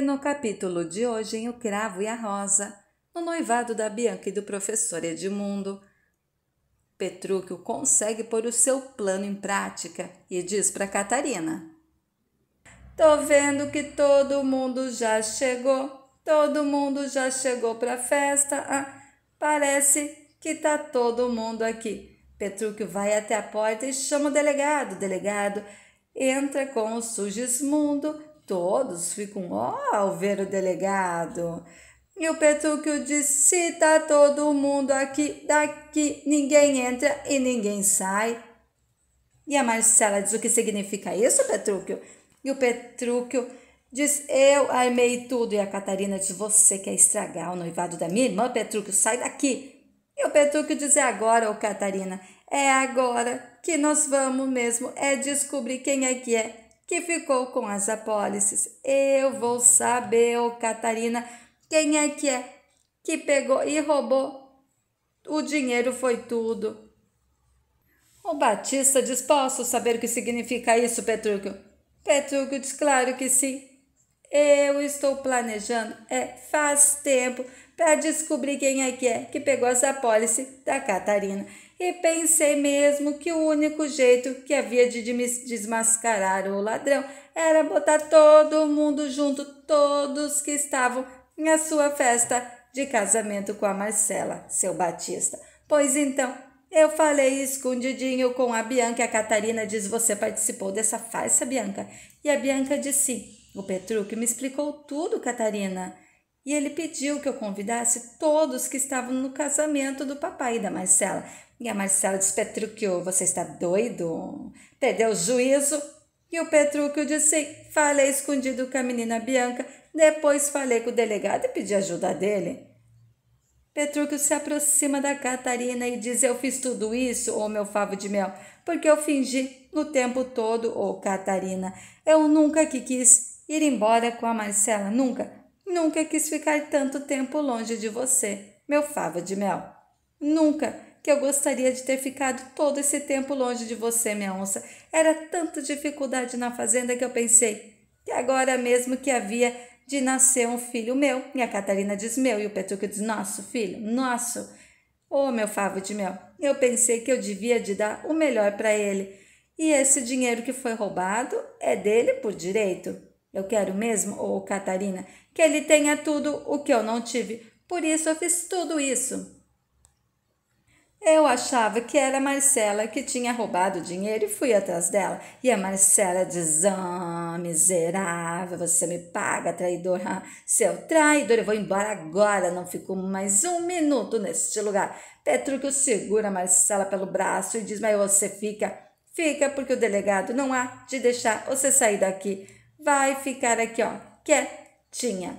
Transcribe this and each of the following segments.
E no capítulo de hoje, em O Cravo e a Rosa, no noivado da Bianca e do professor Edmundo, Petrúquio consegue pôr o seu plano em prática e diz para Catarina: Tô vendo que todo mundo já chegou, todo mundo já chegou para a festa. Ah, parece que tá todo mundo aqui. Petrúquio vai até a porta e chama o delegado. delegado entra com o Sugismundo Todos ficam ó ao ver o delegado. E o Petúquio disse: se tá todo mundo aqui, daqui ninguém entra e ninguém sai. E a Marcela diz: o que significa isso, Petrúquio? E o Petrúquio diz: eu armei tudo. E a Catarina diz: você quer estragar o noivado da minha irmã, Petrúquio? Sai daqui. E o Petrúquio diz: é agora, ô Catarina, é agora que nós vamos mesmo, é descobrir quem é que é que ficou com as apólices. Eu vou saber, ô Catarina, quem é que é que pegou e roubou. O dinheiro foi tudo. O Batista diz: Posso saber o que significa isso, Petrúquio? Petrúquio diz: Claro que sim. Eu estou planejando, é, faz tempo, para descobrir quem é que é que pegou as apólices da Catarina e pensei mesmo que o único jeito que havia de desmascarar o ladrão era botar todo mundo junto, todos que estavam na sua festa de casamento com a Marcela, seu Batista. Pois então, eu falei escondidinho com a Bianca. e A Catarina diz: Você participou dessa farsa, Bianca? E a Bianca disse: O Petruque me explicou tudo, Catarina. E ele pediu que eu convidasse todos que estavam no casamento do papai e da Marcela. E a Marcela disse: Petrúquio, você está doido? Perdeu o juízo? E o Petrúquio disse: Falei escondido com a menina Bianca, depois falei com o delegado e pedi ajuda dele. Petrúquio se aproxima da Catarina e diz: Eu fiz tudo isso, ô meu favo de mel, porque eu fingi o tempo todo, ô Catarina. Eu nunca que quis ir embora com a Marcela, nunca. Nunca quis ficar tanto tempo longe de você, meu fava de mel. Nunca que eu gostaria de ter ficado todo esse tempo longe de você, minha onça. Era tanta dificuldade na fazenda que eu pensei que agora mesmo que havia de nascer um filho meu, e a Catarina diz meu, e o Petrucco diz nosso filho, nosso. Oh, meu favo de mel, eu pensei que eu devia de dar o melhor para ele. E esse dinheiro que foi roubado é dele por direito. Eu quero mesmo, ou Catarina, que ele tenha tudo o que eu não tive, por isso eu fiz tudo isso. Eu achava que era a Marcela que tinha roubado o dinheiro e fui atrás dela. E a Marcela diz: Ah, oh, miserável, você me paga, traidor. Ah, seu traidor, eu vou embora agora, não fico mais um minuto neste lugar. Petrúquio segura a Marcela pelo braço e diz: Mas você fica, fica, porque o delegado não há de deixar você sair daqui vai ficar aqui, ó, quietinha.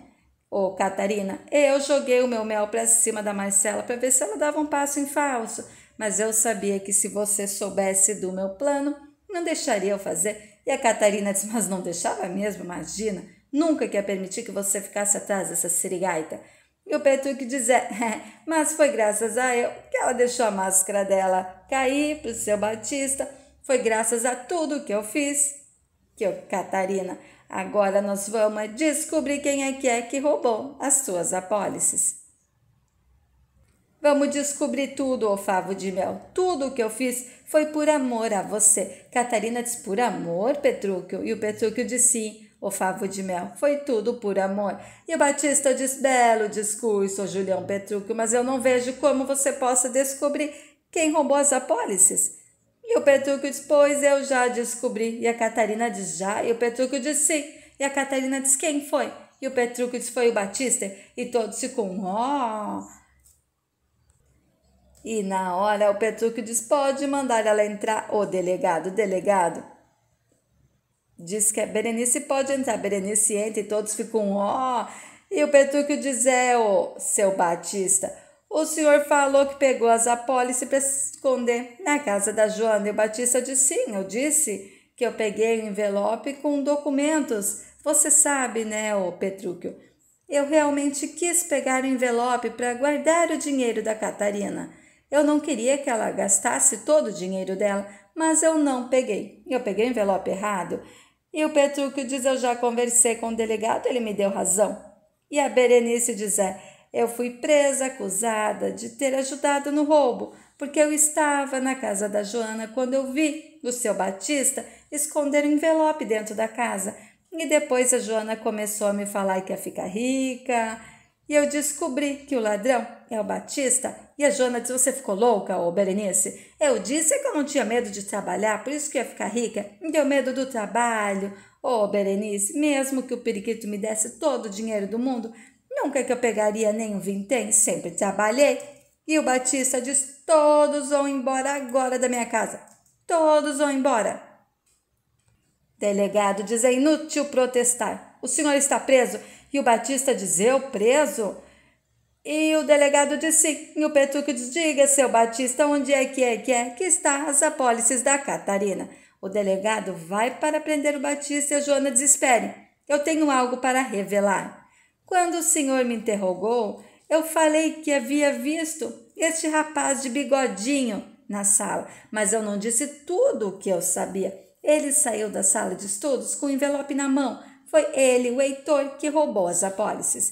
Ô, Catarina, eu joguei o meu mel para cima da Marcela para ver se ela dava um passo em falso, mas eu sabia que se você soubesse do meu plano, não deixaria eu fazer. E a Catarina disse: Mas não deixava mesmo, imagina. Nunca que ia permitir que você ficasse atrás dessa serigaita. E o Petruc dizer, é, mas foi graças a eu que ela deixou a máscara dela cair para o seu Batista. Foi graças a tudo que eu fiz que o Catarina, agora nós vamos descobrir quem é que é que roubou as suas apólices. Vamos descobrir tudo, ô Favo de Mel. Tudo o que eu fiz foi por amor a você. Catarina diz por amor, Petrúquio. E o Petrúquio disse sim, ô Favo de Mel. Foi tudo por amor. E o Batista diz belo discurso, Julião Petrúquio, mas eu não vejo como você possa descobrir quem roubou as apólices. E o Petrúquio diz: Pois eu já descobri. E a Catarina diz: Já. E o Petrúquio diz: Sim. E a Catarina diz: Quem foi? E o Petrúquio diz: Foi o Batista. E todos ficam: Ó. Oh. E na hora o Petrúquio diz: Pode mandar ela entrar, o delegado. O delegado diz que a é Berenice pode entrar. Berenice entra e todos ficam: Ó. Oh. E o Petrúquio diz: É o seu Batista. O senhor falou que pegou as apólices para esconder na casa da Joana. E o Batista disse: sim, eu disse que eu peguei um envelope com documentos. Você sabe, né, o Petrúquio? Eu realmente quis pegar o envelope para guardar o dinheiro da Catarina. Eu não queria que ela gastasse todo o dinheiro dela, mas eu não peguei. Eu peguei o envelope errado. E o Petrúquio diz: Eu já conversei com o delegado, ele me deu razão. E a Berenice diz: É eu fui presa acusada de ter ajudado no roubo, porque eu estava na casa da Joana quando eu vi o seu Batista esconder um envelope dentro da casa. E depois a Joana começou a me falar que ia ficar rica. E eu descobri que o ladrão é o Batista. E a Joana disse: Você ficou louca, ô Berenice? Eu disse que eu não tinha medo de trabalhar, por isso que ia ficar rica. Me deu medo do trabalho. Ô Berenice, mesmo que o periquito me desse todo o dinheiro do mundo, Nunca que eu pegaria nenhum vintém, sempre trabalhei. E o Batista diz: todos vão embora agora da minha casa. Todos vão embora. Delegado diz: é inútil protestar. O senhor está preso. E o Batista diz: eu preso? E o delegado diz sim. E o Petúquio diz: diga, seu Batista, onde é que é que é que está as apólices da Catarina? O delegado vai para prender o Batista e a Joana desespere. Eu tenho algo para revelar. Quando o senhor me interrogou, eu falei que havia visto este rapaz de bigodinho na sala, mas eu não disse tudo o que eu sabia. Ele saiu da sala de estudos com o um envelope na mão. Foi ele, o Heitor, que roubou as apólices.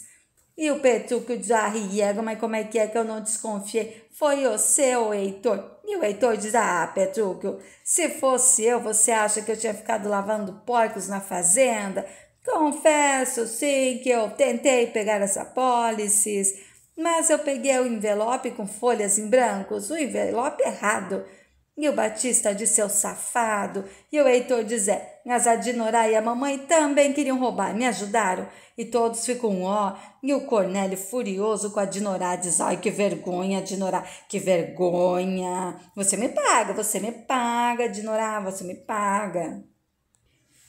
E o diz Petruccio Jarriego, mas como é que é que eu não desconfiei? Foi o seu Heitor. E o Heitor diz, ah, Petruccio, se fosse eu, você acha que eu tinha ficado lavando porcos na fazenda, Confesso, sim, que eu tentei pegar as apólices, mas eu peguei o envelope com folhas em brancos, o envelope errado. E o Batista de seu safado, e o Heitor de Zé. Mas a Dinorá e a mamãe também queriam roubar, me ajudaram. E todos ficam um ó. E o Cornélio furioso com a Dinorá diz: Ai, que vergonha, Dinorá, que vergonha. Você me paga, você me paga, Dinorá, você me paga.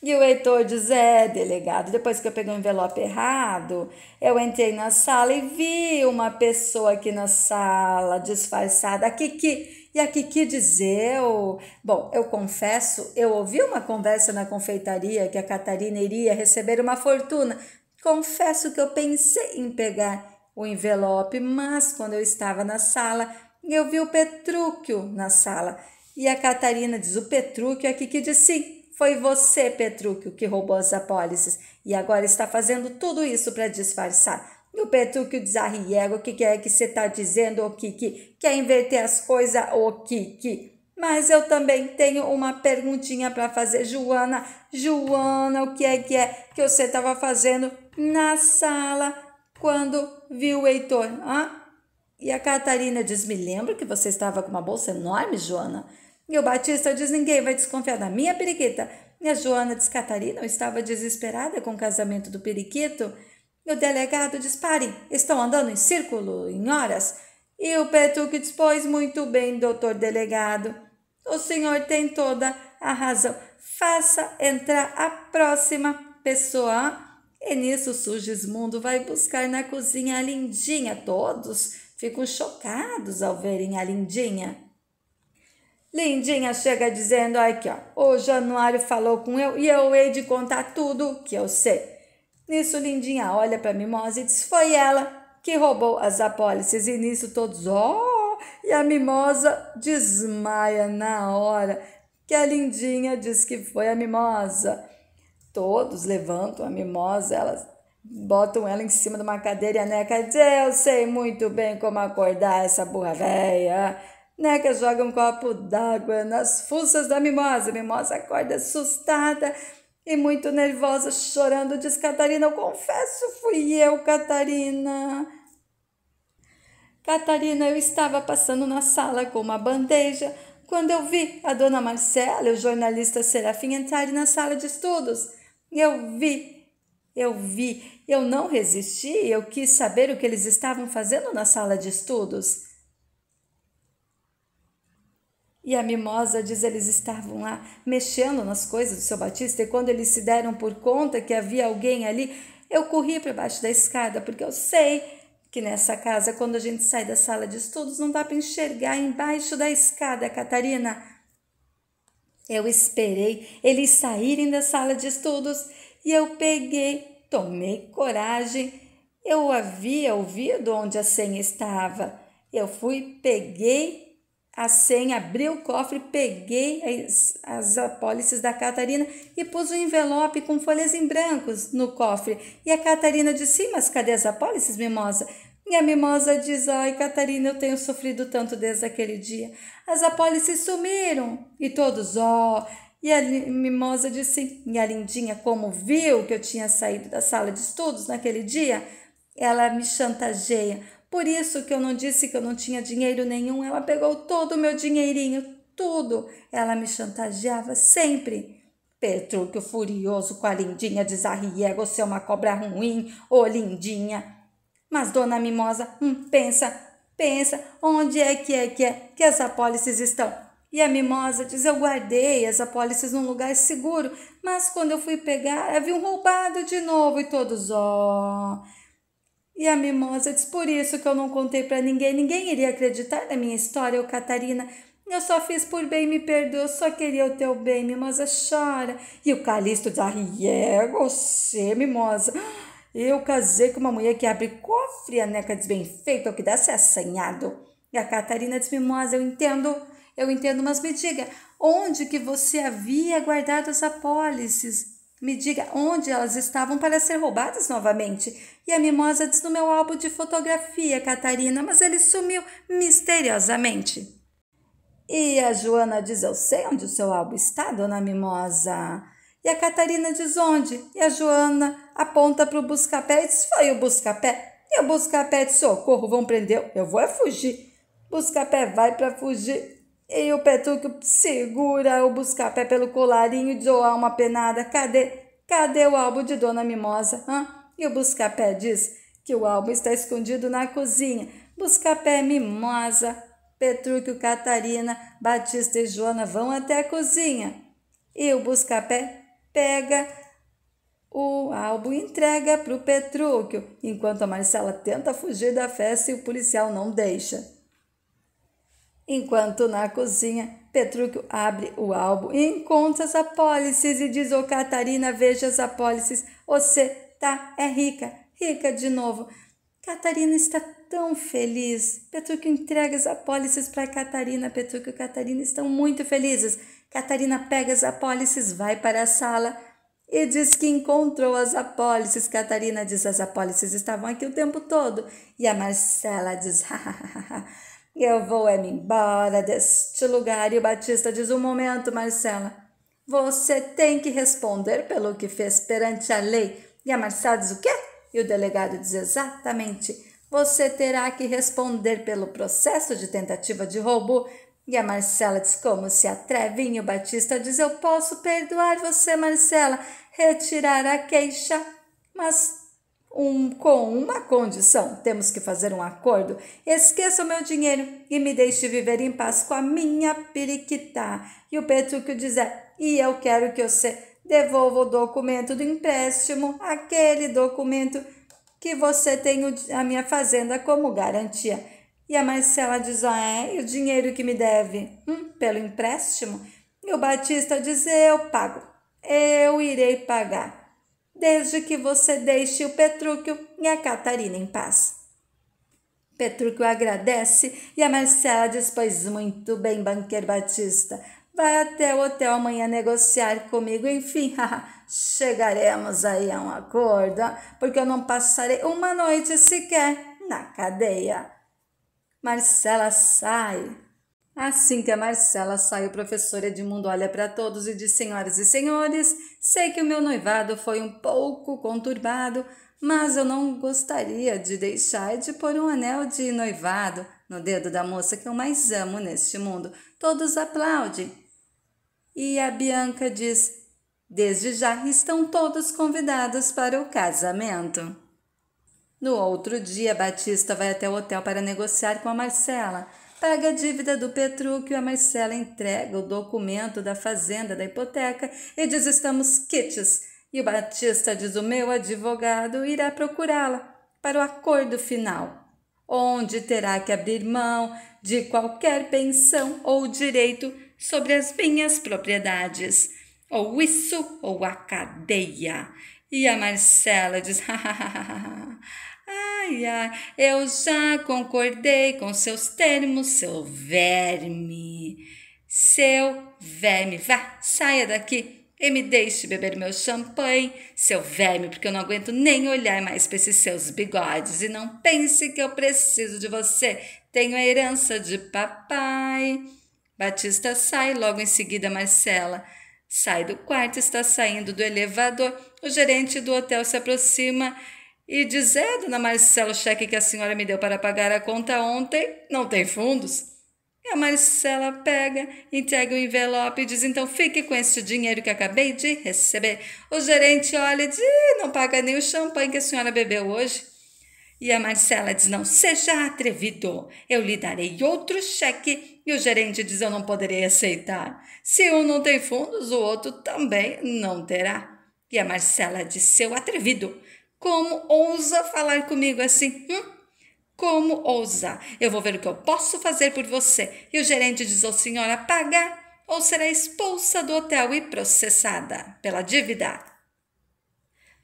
E o Heitor diz: É, delegado, depois que eu peguei o envelope errado, eu entrei na sala e vi uma pessoa aqui na sala, disfarçada, a Kiki. E a Kiki Eu. Bom, eu confesso, eu ouvi uma conversa na confeitaria que a Catarina iria receber uma fortuna. Confesso que eu pensei em pegar o envelope, mas quando eu estava na sala, eu vi o Petrúquio na sala. E a Catarina diz: O Petrúquio Kiki diz sim. Foi você, Petrúquio, que roubou as apólices e agora está fazendo tudo isso para disfarçar. E o Petrúquio desarriega o que, que é que você está dizendo, o que que quer inverter as coisas, o que que. Mas eu também tenho uma perguntinha para fazer, Joana. Joana, o que é que é que você estava fazendo na sala quando viu o Heitor? Hã? E a Catarina diz: Me lembro que você estava com uma bolsa enorme, Joana. E o Batista diz: Ninguém vai desconfiar da minha periquita. E a Joana diz: Catarina, eu estava desesperada com o casamento do periquito. E o delegado diz: Parem, estão andando em círculo, em horas. E o Petuque diz: Pois muito bem, doutor delegado. O senhor tem toda a razão. Faça entrar a próxima pessoa. E nisso, Sugismundo vai buscar na cozinha a Lindinha. Todos ficam chocados ao verem a Lindinha. Lindinha chega dizendo aqui, ó, o Januário falou com eu e eu hei de contar tudo que eu sei. Nisso, Lindinha olha para Mimosa e diz, foi ela que roubou as apólices. E nisso todos, ó, oh! e a Mimosa desmaia na hora que a Lindinha diz que foi a Mimosa. Todos levantam a Mimosa, elas botam ela em cima de uma cadeira e a Neca diz, eu sei muito bem como acordar essa burra velha. Neca né, joga um copo d'água nas fuças da mimosa. Mimosa acorda assustada e muito nervosa, chorando. Diz: Catarina, eu confesso, fui eu, Catarina. Catarina, eu estava passando na sala com uma bandeja quando eu vi a dona Marcela e o jornalista Serafim entrarem na sala de estudos. Eu vi, eu vi, eu não resisti, eu quis saber o que eles estavam fazendo na sala de estudos. E a mimosa diz eles estavam lá mexendo nas coisas do seu Batista, e quando eles se deram por conta que havia alguém ali, eu corri para baixo da escada, porque eu sei que nessa casa, quando a gente sai da sala de estudos, não dá para enxergar embaixo da escada, Catarina. Eu esperei eles saírem da sala de estudos e eu peguei, tomei coragem. Eu havia ouvido onde a senha estava. Eu fui, peguei a senha, abri o cofre, peguei as, as apólices da Catarina e pus o um envelope com folhas em brancos no cofre. E a Catarina disse: Mas cadê as apólices, mimosa? E a mimosa diz: Ai, Catarina, eu tenho sofrido tanto desde aquele dia. As apólices sumiram. E todos, ó. Oh. E a mimosa disse: E a lindinha, como viu que eu tinha saído da sala de estudos naquele dia? Ela me chantageia por isso que eu não disse que eu não tinha dinheiro nenhum, ela pegou todo o meu dinheirinho, tudo. Ela me chantageava sempre. Petrúquio furioso com a lindinha de Zarriego, você é uma cobra ruim, ô oh, lindinha. Mas dona Mimosa, hum, pensa, pensa, onde é que é que é que as apólices estão? E a Mimosa diz, eu guardei as apólices num lugar seguro, mas quando eu fui pegar, havia um roubado de novo e todos, ó... Oh, e a mimosa diz: Por isso que eu não contei para ninguém, ninguém iria acreditar na minha história, ô Catarina. Eu só fiz por bem, me perdoa, só queria o teu bem, mimosa, chora. E o Calixto diz: Ah, é você, mimosa. Eu casei com uma mulher que abre cofre, a neca diz: Bem feito, o que dá ser é assanhado. E a Catarina diz: Mimosa, eu entendo, eu entendo, mas me diga, onde que você havia guardado as apólices? Me diga onde elas estavam para ser roubadas novamente. E a mimosa diz no meu álbum de fotografia, Catarina, mas ele sumiu misteriosamente. E a Joana diz: Eu sei onde o seu álbum está, dona Mimosa. E a Catarina diz onde? E a Joana aponta para o buscapé e diz: Foi o buscapé. E o buscapé diz: Socorro, vão prender. Eu vou é fugir. Buscapé vai para fugir. E o Petúquio segura o buscapé pelo colarinho e zoa uma penada. Cadê? Cadê o álbum de Dona Mimosa? Hã? E o buscapé diz que o álbum está escondido na cozinha. Buscapé, Mimosa, Petrúquio, Catarina, Batista e Joana vão até a cozinha. E o buscapé pega o álbum e entrega para o Petrúquio, enquanto a Marcela tenta fugir da festa e o policial não deixa. Enquanto na cozinha, Petrúquio abre o álbum e encontra as apólices e diz: Ô oh, Catarina, veja as apólices. Você tá, é rica, rica de novo. Catarina está tão feliz. Petrúquio entrega as apólices para Catarina. Petrúquio e Catarina estão muito felizes. Catarina pega as apólices, vai para a sala e diz que encontrou as apólices. Catarina diz: as apólices estavam aqui o tempo todo. E a Marcela diz: hahaha. Eu vou é me embora deste lugar. E o Batista diz: Um momento, Marcela. Você tem que responder pelo que fez perante a lei. E a Marcela diz: O quê? E o delegado diz: Exatamente. Você terá que responder pelo processo de tentativa de roubo. E a Marcela diz: Como se atrevem? E o Batista diz: Eu posso perdoar você, Marcela. Retirar a queixa. Mas um, com uma condição. Temos que fazer um acordo. Esqueça o meu dinheiro e me deixe viver em paz com a minha periquitá. E o Petrúquio dizer: E eu quero que você devolva o documento do empréstimo, aquele documento que você tem a minha fazenda como garantia. E a Marcela diz: Ah, é? E o dinheiro que me deve? Hum, pelo empréstimo? E o Batista diz: Eu pago. Eu irei pagar desde que você deixe o Petrúquio e a Catarina em paz. Petrúquio agradece e a Marcela diz: Pois muito bem, banqueiro Batista. Vai até o hotel amanhã negociar comigo. Enfim, chegaremos aí a um acordo, porque eu não passarei uma noite sequer na cadeia. Marcela sai Assim que a Marcela sai o professor Edmundo olha para todos e diz: Senhoras e senhores, sei que o meu noivado foi um pouco conturbado, mas eu não gostaria de deixar de pôr um anel de noivado no dedo da moça que eu mais amo neste mundo. Todos aplaudem. E a Bianca diz: Desde já estão todos convidados para o casamento. No outro dia, Batista vai até o hotel para negociar com a Marcela paga a dívida do Petrúquio, a Marcela entrega o documento da fazenda da hipoteca e diz estamos quites. E o Batista diz o meu advogado irá procurá-la para o acordo final, onde terá que abrir mão de qualquer pensão ou direito sobre as minhas propriedades. Ou isso ou a cadeia. E a Marcela diz: ai, ai, eu já concordei com seus termos, seu verme. Seu verme, vá, saia daqui e me deixe beber meu champanhe, seu verme, porque eu não aguento nem olhar mais para esses seus bigodes. E não pense que eu preciso de você, tenho a herança de papai. Batista sai, logo em seguida Marcela sai do quarto, está saindo do elevador. O gerente do hotel se aproxima e dizer, é, dona Marcela, o cheque que a senhora me deu para pagar a conta ontem não tem fundos. E a Marcela pega, entrega o envelope e diz: então fique com este dinheiro que acabei de receber. O gerente olha e diz: não paga nem o champanhe que a senhora bebeu hoje. E a Marcela diz: não seja atrevido, eu lhe darei outro cheque. E o gerente diz: eu não poderei aceitar. Se um não tem fundos, o outro também não terá. E a Marcela diz: seu atrevido, como ousa falar comigo assim? Hum? Como ousa? Eu vou ver o que eu posso fazer por você. E o gerente diz ao senhor paga pagar ou será expulsa do hotel e processada pela dívida.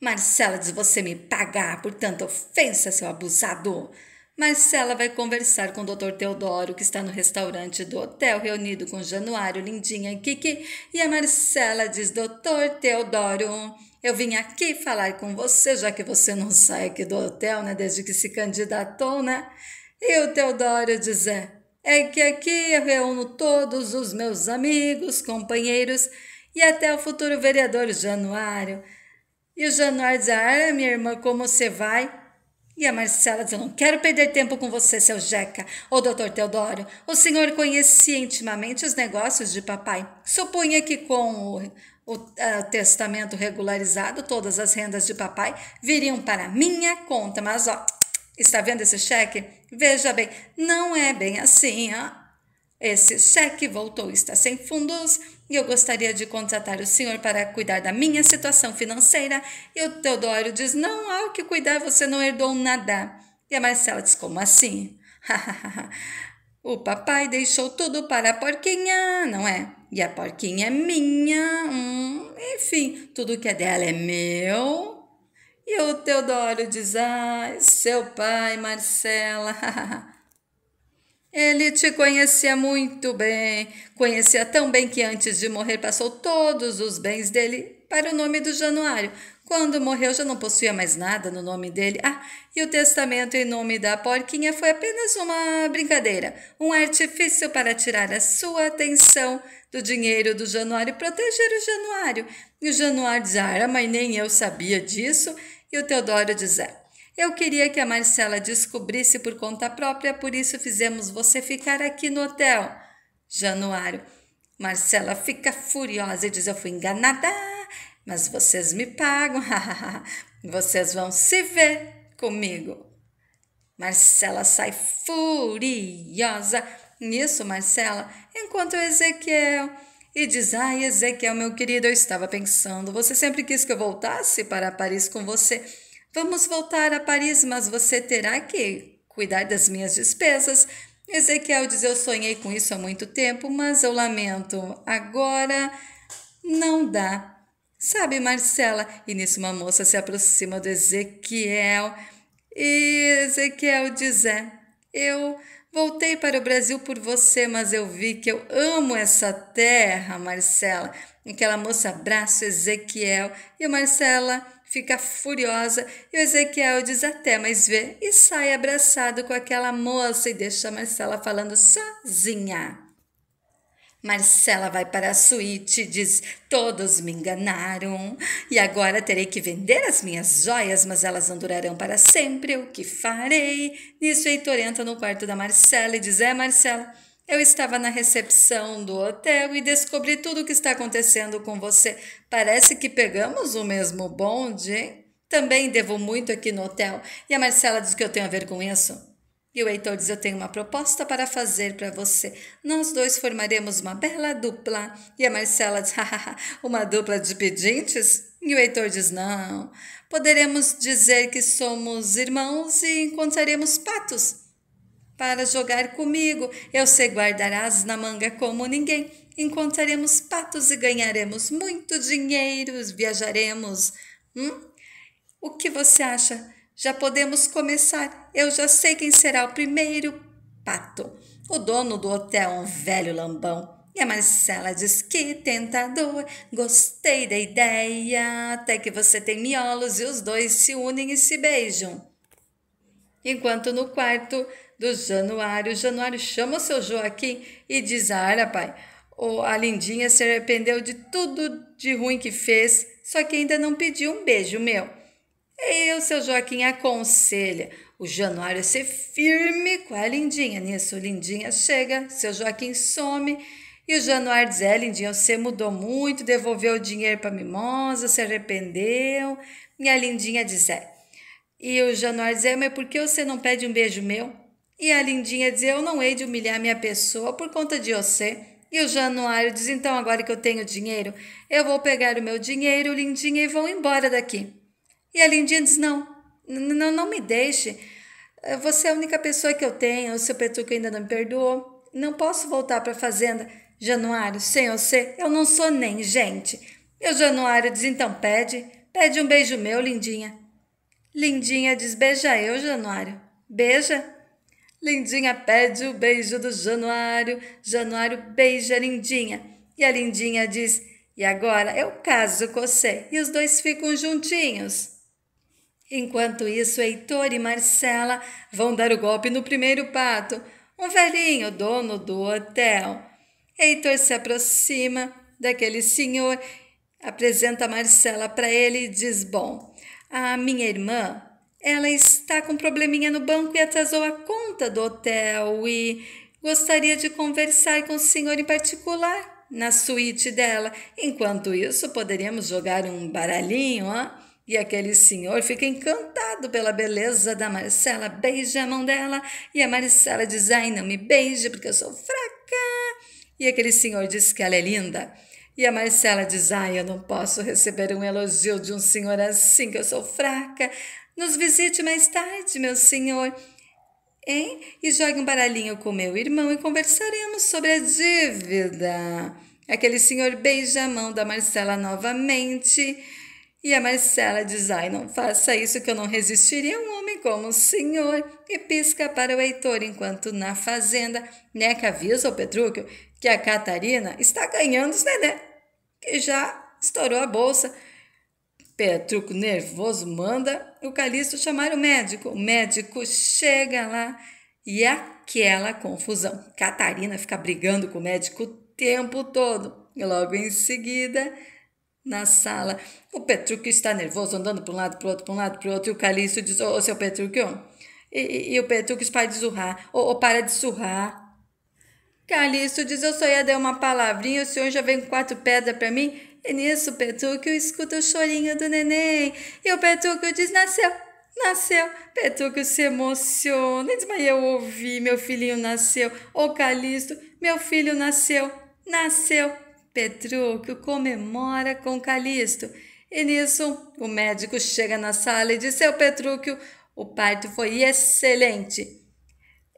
Marcela diz: Você me pagar por tanta ofensa, seu abusado. Marcela vai conversar com o Dr. Teodoro, que está no restaurante do hotel, reunido com Januário, Lindinha e Kiki. E a Marcela diz: Doutor Teodoro, eu vim aqui falar com você, já que você não sai aqui do hotel, né? Desde que se candidatou, né? E o Teodoro dizer: é que aqui eu reúno todos os meus amigos, companheiros e até o futuro vereador Januário. E o Januário diz: Ah, minha irmã, como você vai? E a Marcela diz: não quero perder tempo com você, seu Jeca. Ô, doutor Teodoro, o senhor conhecia intimamente os negócios de papai. Supunha que com o o é, testamento regularizado, todas as rendas de papai viriam para minha conta. Mas, ó, está vendo esse cheque? Veja bem, não é bem assim, ó. Esse cheque voltou, está sem fundos e eu gostaria de contratar o senhor para cuidar da minha situação financeira. E o Teodoro diz: Não há o que cuidar, você não herdou nada. E a Marcela diz: Como assim? o papai deixou tudo para a porquinha, não é? e a porquinha é minha. Hum, enfim, tudo que é dela é meu. E o Teodoro diz: Ai, seu pai, Marcela. Ele te conhecia muito bem, conhecia tão bem que antes de morrer passou todos os bens dele para o nome do Januário, quando morreu já não possuía mais nada no nome dele. Ah, e o testamento em nome da porquinha foi apenas uma brincadeira, um artifício para tirar a sua atenção do dinheiro do Januário e proteger o Januário. E o Januário diz: Ah, mas nem eu sabia disso. E o Teodoro diz: ah, eu queria que a Marcela descobrisse por conta própria, por isso fizemos você ficar aqui no hotel. Januário. Marcela fica furiosa e diz: Eu fui enganada mas vocês me pagam, vocês vão se ver comigo. Marcela sai furiosa. Nisso, Marcela, enquanto Ezequiel. E diz: Ai, Ezequiel, meu querido, eu estava pensando, você sempre quis que eu voltasse para Paris com você. Vamos voltar a Paris, mas você terá que cuidar das minhas despesas. Ezequiel diz: Eu sonhei com isso há muito tempo, mas eu lamento, agora não dá. Sabe, Marcela? E nisso uma moça se aproxima do Ezequiel. E Ezequiel diz: é, Eu voltei para o Brasil por você, mas eu vi que eu amo essa terra, Marcela. E aquela moça abraça Ezequiel e a Marcela fica furiosa e o Ezequiel diz até, mas vê, e sai abraçado com aquela moça e deixa a Marcela falando sozinha. Marcela vai para a suíte, diz: Todos me enganaram e agora terei que vender as minhas joias, mas elas não durarão para sempre. O que farei? Nisso, Heitor entra no quarto da Marcela e diz: É, Marcela, eu estava na recepção do hotel e descobri tudo o que está acontecendo com você. Parece que pegamos o mesmo bonde, hein? Também devo muito aqui no hotel. E a Marcela diz que eu tenho a ver com isso. E o Heitor diz: Eu tenho uma proposta para fazer para você. Nós dois formaremos uma bela dupla. E a Marcela diz: Hahaha, uma dupla de pedintes? E o Heitor diz: Não, poderemos dizer que somos irmãos e encontraremos patos para jogar comigo. Eu sei guardar as na manga como ninguém. Encontraremos patos e ganharemos muito dinheiro, viajaremos. Hum? O que você acha? Já podemos começar. Eu já sei quem será o primeiro pato. O dono do hotel é um velho lambão. E a Marcela diz que tentador. Gostei da ideia. Até que você tem miolos e os dois se unem e se beijam. Enquanto no quarto do Januário, Januário chama o seu Joaquim e diz ah, a pai, A lindinha se arrependeu de tudo de ruim que fez, só que ainda não pediu um beijo meu. Eu, seu Joaquim, aconselha o Januário a ser firme com a Lindinha. Nisso, Lindinha chega, seu Joaquim some. E o Januário diz: É, Lindinha, você mudou muito, devolveu o dinheiro para Mimosa, se arrependeu. E a Lindinha diz: É. E o Januário diz: É, mas por que você não pede um beijo meu? E a Lindinha diz: Eu não hei de humilhar minha pessoa por conta de você. E o Januário diz: Então, agora que eu tenho dinheiro, eu vou pegar o meu dinheiro, Lindinha, e vou embora daqui. E a Lindinha diz: não, não, não me deixe. Eh, você é a única pessoa que eu tenho, o seu Petruco ainda não me perdoou. Não posso voltar para a fazenda. Januário, sem você, eu não sou nem gente. E o Januário diz: então pede, pede um beijo meu, Lindinha. Lindinha diz: beija eu, Januário. Beija. Lindinha pede o beijo do Januário. Januário beija a Lindinha. E a Lindinha diz: e agora eu caso com você. E os dois ficam juntinhos. Enquanto isso, Heitor e Marcela vão dar o golpe no primeiro pato, um velhinho dono do hotel. Heitor se aproxima daquele senhor, apresenta Marcela para ele e diz: Bom, a minha irmã, ela está com um probleminha no banco e atrasou a conta do hotel e gostaria de conversar com o senhor em particular na suíte dela. Enquanto isso, poderíamos jogar um baralhinho, ó. E aquele senhor fica encantado pela beleza da Marcela, beija a mão dela, e a Marcela diz: Ai, não me beije porque eu sou fraca. E aquele senhor diz que ela é linda. E a Marcela diz: Ai, eu não posso receber um elogio de um senhor assim, que eu sou fraca. Nos visite mais tarde, meu senhor. Hein? E jogue um baralhinho com meu irmão e conversaremos sobre a dívida. Aquele senhor beija a mão da Marcela novamente. E a Marcela diz: Ai, não faça isso que eu não resistiria a um homem como o senhor. E pisca para o Heitor, enquanto na fazenda, Neca né, avisa ao Petrúquio que a Catarina está ganhando os neném, que já estourou a bolsa. Petrúquio, nervoso manda o Calixto chamar o médico. O médico chega lá e é aquela confusão. Catarina fica brigando com o médico o tempo todo. E logo em seguida, na sala. O Petrúquio está nervoso, andando para um lado, para o outro, para um lado, para o outro. E o Calixto diz, ô, oh, seu Petrúquio. E, e, e o Petrúquio para de surrar. Ô, oh, oh, para de surrar. Calixto diz, eu só ia dar uma palavrinha, o senhor já vem com quatro pedras para mim. E nisso Petrúquio escuta o chorinho do neném. E o Petrúquio diz, nasceu, nasceu. Petrúquio se emociona e diz, mas eu ouvi, meu filhinho nasceu. Ô, Calixto, meu filho nasceu, nasceu. Petrúquio comemora com Calixto. E nisso, o médico chega na sala e diz: Seu Petrúquio, o parto foi excelente.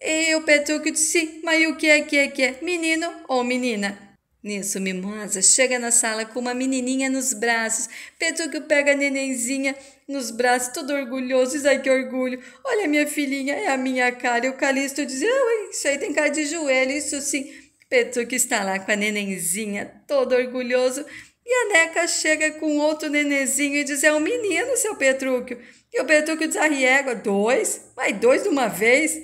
E o Petrúquio "Sim." Mas o que é que é que é? Menino ou menina? Nisso, Mimosa chega na sala com uma menininha nos braços. Petrúquio pega a nenenzinha nos braços, todo orgulhoso. Diz: Ai, que orgulho. Olha minha filhinha, é a minha cara. E o Calixto diz: oh, Isso aí tem cara de joelho, isso sim. Petuque está lá com a nenenzinha, todo orgulhoso, e a Neca chega com outro nenenzinho e diz: É um menino, seu Petrúquio. E o Petrúquio desarriega: dois? Mas dois de uma vez?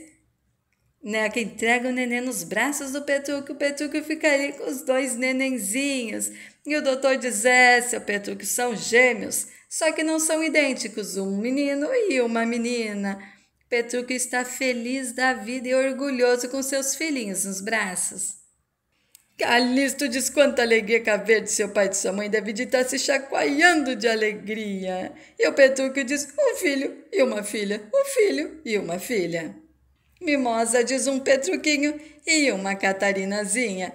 Neca entrega o neném nos braços do Petrúquio. O Petrúquio fica ali com os dois nenenzinhos. E o doutor diz: É, seu Petrúquio, são gêmeos, só que não são idênticos, um menino e uma menina. Petrúquio está feliz da vida e orgulhoso com seus filhinhos nos braços. Calisto, diz quanta alegria de seu pai de sua mãe, deve estar tá se chacoalhando de alegria. E o Petúquio diz um filho e uma filha, um filho e uma filha. Mimosa diz um Petruquinho e uma Catarinazinha.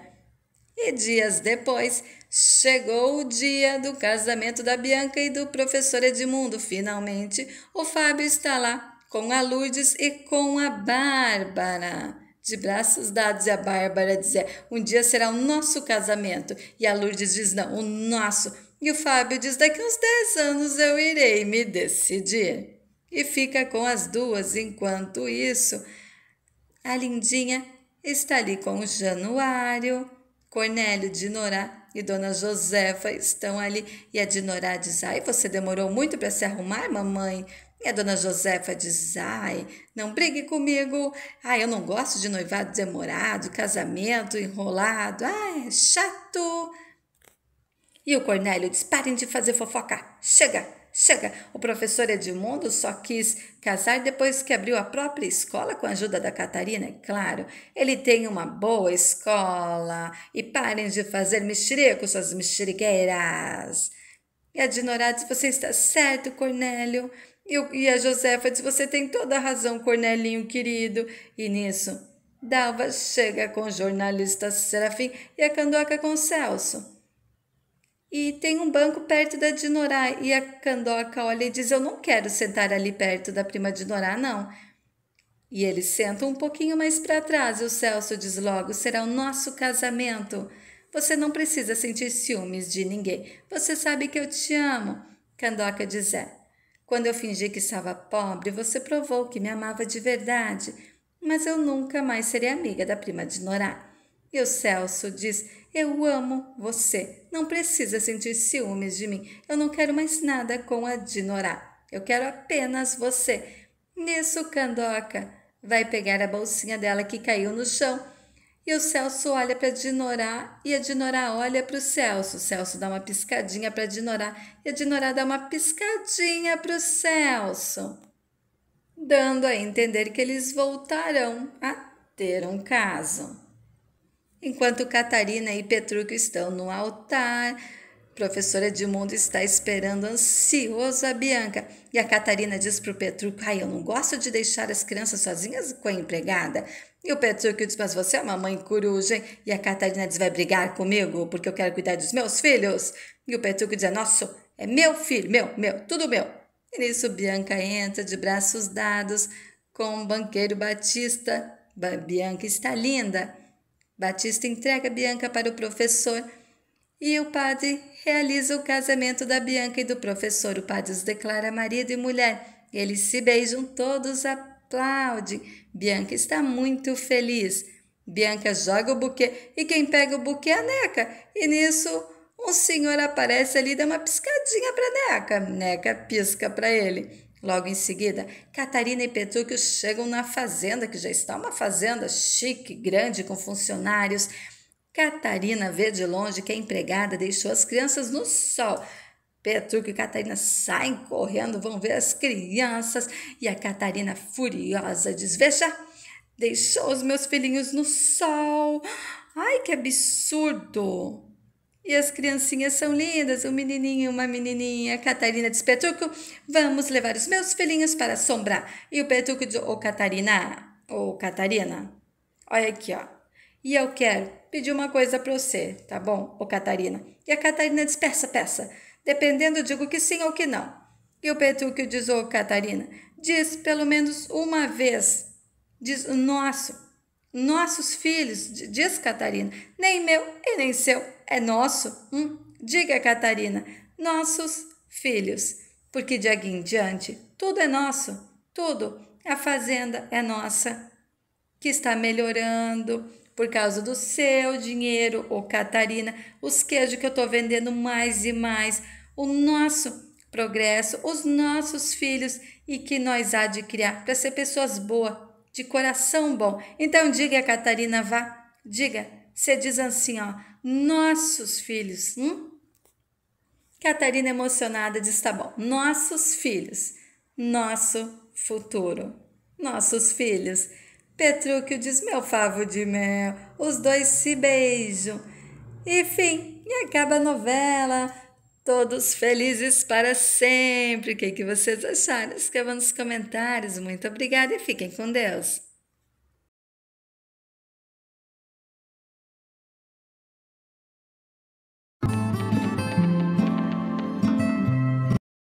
E dias depois, chegou o dia do casamento da Bianca e do professor Edmundo. Finalmente, o Fábio está lá com a Lourdes e com a Bárbara. De braços dados, a Bárbara dizer: é, Um dia será o nosso casamento. E a Lourdes diz: Não, o nosso. E o Fábio diz: Daqui uns 10 anos eu irei me decidir. E fica com as duas. Enquanto isso, a Lindinha está ali com o Januário, Cornélio de Norá e Dona Josefa estão ali. E a de Norá diz: Ai, você demorou muito para se arrumar, mamãe? E a dona Josefa diz: Ai, não brigue comigo. Ai, eu não gosto de noivado demorado, casamento enrolado. Ai, é chato. E o Cornélio diz: Parem de fazer fofoca. Chega, chega. O professor Edmundo só quis casar depois que abriu a própria escola com a ajuda da Catarina, é claro. Ele tem uma boa escola. E parem de fazer mexerico, suas mexerigueiras. E a Dinorá diz: Você está certo, Cornélio. E, a Josefa disse: Você tem toda a razão, Cornelinho querido. E nisso, Dalva chega com o jornalista Serafim e a Candoca com o Celso. E tem um banco perto da Dinorá. E a Candoca olha e diz: Eu não quero sentar ali perto da prima Dinorá, não. E eles sentam um pouquinho mais para trás e o Celso diz logo: Será o nosso casamento. Você não precisa sentir ciúmes de ninguém. Você sabe que eu te amo. Candoca diz: É. Quando eu fingi que estava pobre, você provou que me amava de verdade, mas eu nunca mais serei amiga da prima de Norá. E o Celso diz: Eu amo você. Não precisa sentir ciúmes de mim. Eu não quero mais nada com a de Norá. Eu quero apenas você. Nisso, Candoca vai pegar a bolsinha dela que caiu no chão e o Celso olha para a Dinorá e a Dinorá olha para o Celso. O Celso dá uma piscadinha para a Dinorá e a Dinorá dá uma piscadinha para o Celso, dando a entender que eles voltarão a ter um caso. Enquanto Catarina e Petrúquio estão no altar, professora Edmundo está esperando ansiosa a Bianca. E a Catarina diz para o Petrúquio: Ai, eu não gosto de deixar as crianças sozinhas com a empregada. E o Petrucci diz mas você é uma mãe coruja, hein? E a Catarina diz, vai brigar comigo porque eu quero cuidar dos meus filhos? E o Petrucci diz, nosso, é meu filho, meu, meu, tudo meu. E nisso Bianca entra de braços dados com o banqueiro Batista. Ba Bianca está linda. Batista entrega Bianca para o professor e o padre realiza o casamento da Bianca e do professor. O padre os declara marido e mulher. Eles se beijam todos a aplaude. Bianca está muito feliz. Bianca joga o buquê e quem pega o buquê é a Neca. E nisso, um senhor aparece ali e dá uma piscadinha para Neca. Neca pisca para ele. Logo em seguida, Catarina e Petrúquio chegam na fazenda, que já está uma fazenda chique, grande, com funcionários. Catarina vê de longe que a empregada deixou as crianças no sol. Petruco e Catarina saem correndo, vão ver as crianças e a Catarina, furiosa, diz: Veja, deixou os meus filhinhos no sol. Ai, que absurdo! E as criancinhas são lindas, um menininho, uma menininha. Catarina diz: Petruco, vamos levar os meus filhinhos para assombrar. E o Petruco diz: Ô oh, Catarina, ô oh, Catarina, olha aqui, ó. E eu quero pedir uma coisa para você, tá bom, ô oh, Catarina? E a Catarina diz: Peça, peça. Dependendo, digo que sim ou que não. E o Petrúquio diz, ô Catarina, diz pelo menos uma vez, diz nosso, nossos filhos, diz Catarina, nem meu e nem seu, é nosso. Hum? Diga, Catarina, nossos filhos, porque de aqui em diante tudo é nosso, tudo. A fazenda é nossa, que está melhorando por causa do seu dinheiro, ô Catarina, os queijos que eu estou vendendo mais e mais, o nosso progresso, os nossos filhos e que nós há de criar para ser pessoas boas, de coração bom. Então diga, a Catarina, vá, diga, você diz assim, ó, nossos filhos, hum? Catarina emocionada diz, tá bom, nossos filhos, nosso futuro, nossos filhos. Petrúquio diz, meu favo de mel, os dois se beijam. Enfim, e acaba a novela. Todos felizes para sempre. O que, que vocês acharam? Escrevam nos comentários. Muito obrigada e fiquem com Deus.